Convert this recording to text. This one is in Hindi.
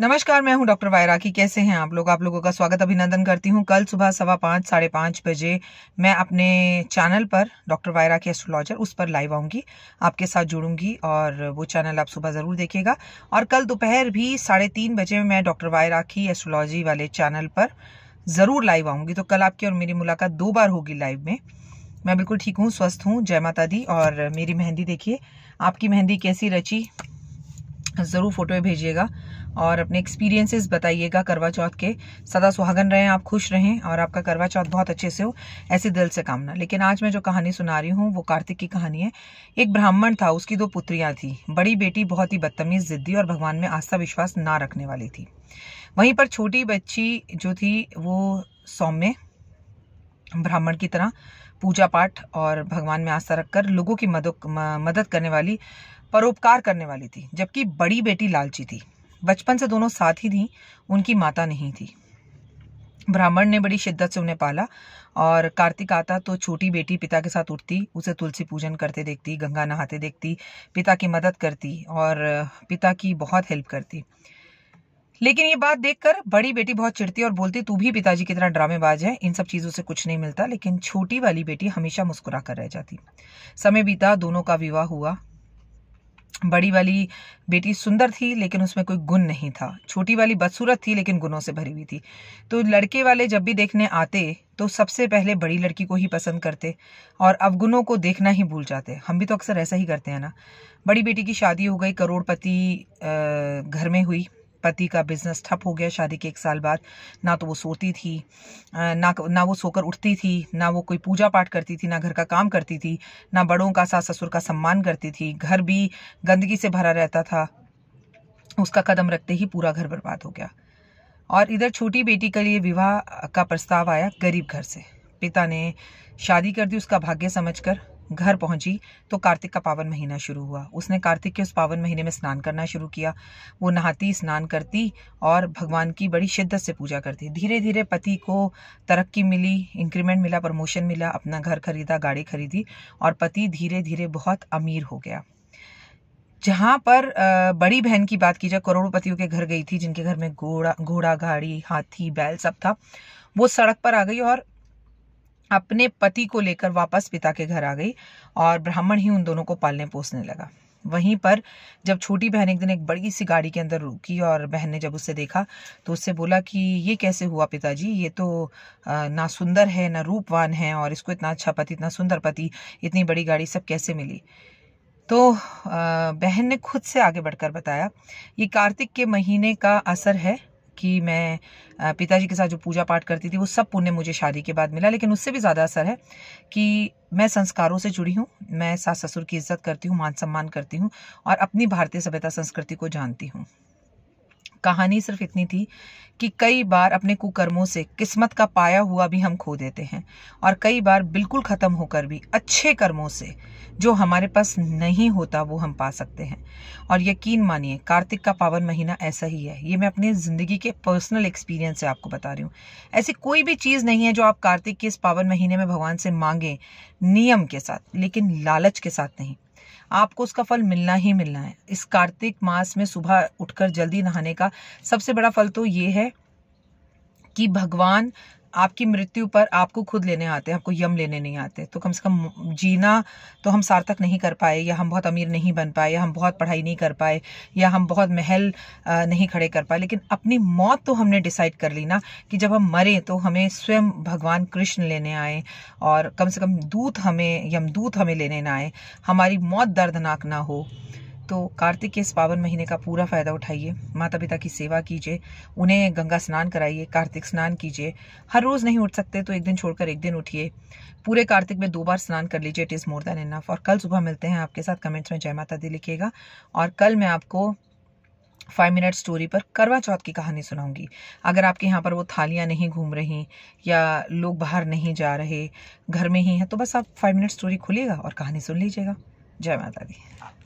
नमस्कार मैं हूं डॉक्टर वायराकी कैसे हैं आप लोग आप लोगों का स्वागत अभिनंदन करती हूं कल सुबह सवा पाँच साढ़े पाँच बजे मैं अपने चैनल पर डॉक्टर वायराकी एस्ट्रोलॉजर उस पर लाइव आऊंगी आपके साथ जुड़ूंगी और वो चैनल आप सुबह ज़रूर देखिएगा और कल दोपहर भी साढ़े तीन बजे मैं डॉक्टर वायराखी एस्ट्रोलॉजी वाले चैनल पर ज़रूर लाइव आऊँगी तो कल आपकी और मेरी मुलाकात दो बार होगी लाइव में मैं बिल्कुल ठीक हूँ स्वस्थ हूँ जय माता दी और मेरी मेहंदी देखिए आपकी मेहंदी कैसी रची ज़रूर फोटोएं भेजिएगा और अपने एक्सपीरियंसेस बताइएगा करवा चौथ के सदा सुहागन रहें आप खुश रहें और आपका करवा चौथ बहुत अच्छे से हो ऐसे दिल से कामना लेकिन आज मैं जो कहानी सुना रही हूँ वो कार्तिक की कहानी है एक ब्राह्मण था उसकी दो पुत्रियाँ थी बड़ी बेटी बहुत ही बदतमीज जिद्दी और भगवान में आस्था विश्वास ना रखने वाली थी वहीं पर छोटी बच्ची जो थी वो सौम्य ब्राह्मण की तरह पूजा पाठ और भगवान में आस्था रखकर लोगों की मदद मदद करने वाली परोपकार करने वाली थी जबकि बड़ी बेटी लालची थी बचपन से दोनों साथ ही थी उनकी माता नहीं थी ब्राह्मण ने बड़ी शिद्दत से उन्हें पाला और कार्तिक आता तो छोटी बेटी पिता के साथ उठती उसे तुलसी पूजन करते देखती गंगा नहाते देखती पिता की मदद करती और पिता की बहुत हेल्प करती लेकिन ये बात देखकर बड़ी बेटी बहुत चिढ़ती और बोलती तू भी पिताजी की तरह ड्रामेबाज है इन सब चीज़ों से कुछ नहीं मिलता लेकिन छोटी वाली बेटी हमेशा मुस्कुरा कर रह जाती समय बीता दोनों का विवाह हुआ बड़ी वाली बेटी सुंदर थी लेकिन उसमें कोई गुण नहीं था छोटी वाली बदसूरत थी लेकिन गुणों से भरी हुई थी तो लड़के वाले जब भी देखने आते तो सबसे पहले बड़ी लड़की को ही पसंद करते और अवगुणों को देखना ही भूल जाते हम भी तो अक्सर ऐसा ही करते हैं ना बड़ी बेटी की शादी हो गई करोड़पति घर में हुई पति का बिजनेस ठप हो गया शादी के एक साल बाद ना तो वो सोती थी ना ना वो सोकर उठती थी ना वो कोई पूजा पाठ करती थी ना घर का काम करती थी ना बड़ों का सास ससुर का सम्मान करती थी घर भी गंदगी से भरा रहता था उसका कदम रखते ही पूरा घर बर्बाद हो गया और इधर छोटी बेटी के लिए विवाह का प्रस्ताव आया गरीब घर से पिता ने शादी कर दी उसका भाग्य समझकर घर पहुंची तो कार्तिक का पावन महीना शुरू हुआ उसने कार्तिक के उस पावन महीने में स्नान करना शुरू किया वो नहाती स्नान करती और भगवान की बड़ी शिद्दत से पूजा करती धीरे धीरे पति को तरक्की मिली इंक्रीमेंट मिला प्रमोशन मिला अपना घर खरीदा गाड़ी खरीदी और पति धीरे धीरे बहुत अमीर हो गया जहाँ पर बड़ी बहन की बात की जाए करोड़पतियों के घर गई थी जिनके घर में घोड़ा घोड़ा गाड़ी हाथी बैल सब था वो सड़क पर आ गई और अपने पति को लेकर वापस पिता के घर आ गई और ब्राह्मण ही उन दोनों को पालने पोसने लगा वहीं पर जब छोटी बहन एक दिन एक बड़ी सी गाड़ी के अंदर रुकी और बहन ने जब उससे देखा तो उससे बोला कि ये कैसे हुआ पिताजी ये तो ना सुंदर है ना रूपवान है और इसको इतना अच्छा पति इतना सुंदर पति इतनी बड़ी गाड़ी सब कैसे मिली तो बहन ने खुद से आगे बढ़कर बताया ये कार्तिक के महीने का असर है की मैं पिताजी के साथ जो पूजा पाठ करती थी वो सब पुण्य मुझे शादी के बाद मिला लेकिन उससे भी ज़्यादा असर है कि मैं संस्कारों से जुड़ी हूँ मैं सास ससुर की इज्जत करती हूँ मान सम्मान करती हूँ और अपनी भारतीय सभ्यता संस्कृति को जानती हूँ कहानी सिर्फ इतनी थी कि कई बार अपने कुकर्मों से किस्मत का पाया हुआ भी हम खो देते हैं और कई बार बिल्कुल ख़त्म होकर भी अच्छे कर्मों से जो हमारे पास नहीं होता वो हम पा सकते हैं और यकीन मानिए कार्तिक का पावन महीना ऐसा ही है ये मैं अपने ज़िंदगी के पर्सनल एक्सपीरियंस से आपको बता रही हूँ ऐसी कोई भी चीज़ नहीं है जो आप कार्तिक के इस पावन महीने में भगवान से मांगें नियम के साथ लेकिन लालच के साथ नहीं आपको उसका फल मिलना ही मिलना है इस कार्तिक मास में सुबह उठकर जल्दी नहाने का सबसे बड़ा फल तो ये है कि भगवान आपकी मृत्यु पर आपको खुद लेने आते हैं आपको यम लेने नहीं आते तो कम से कम जीना तो हम सार्थक नहीं कर पाए या हम बहुत अमीर नहीं बन पाए या हम बहुत पढ़ाई नहीं कर पाए या हम बहुत महल नहीं खड़े कर पाए लेकिन अपनी मौत तो हमने डिसाइड कर ली ना कि जब हम मरे तो हमें स्वयं भगवान कृष्ण लेने आए और कम से कम दूत हमें यमदूत हमें लेने ना आए हमारी मौत दर्दनाक ना हो तो कार्तिक के इस पावन महीने का पूरा फ़ायदा उठाइए माता पिता की सेवा कीजिए उन्हें गंगा स्नान कराइए कार्तिक स्नान कीजिए हर रोज़ नहीं उठ सकते तो एक दिन छोड़कर एक दिन उठिए पूरे कार्तिक में दो बार स्नान कर लीजिए it is more than enough और कल सुबह मिलते हैं आपके साथ कमेंट्स में जय माता दी लिखिएगा और कल मैं आपको फाइव मिनट स्टोरी पर करवा चौथ की कहानी सुनाऊंगी अगर आपके यहाँ पर वो थालियाँ नहीं घूम रही या लोग बाहर नहीं जा रहे घर में ही हैं तो बस आप फाइव मिनट स्टोरी खुलिएगा और कहानी सुन लीजिएगा जय माता दी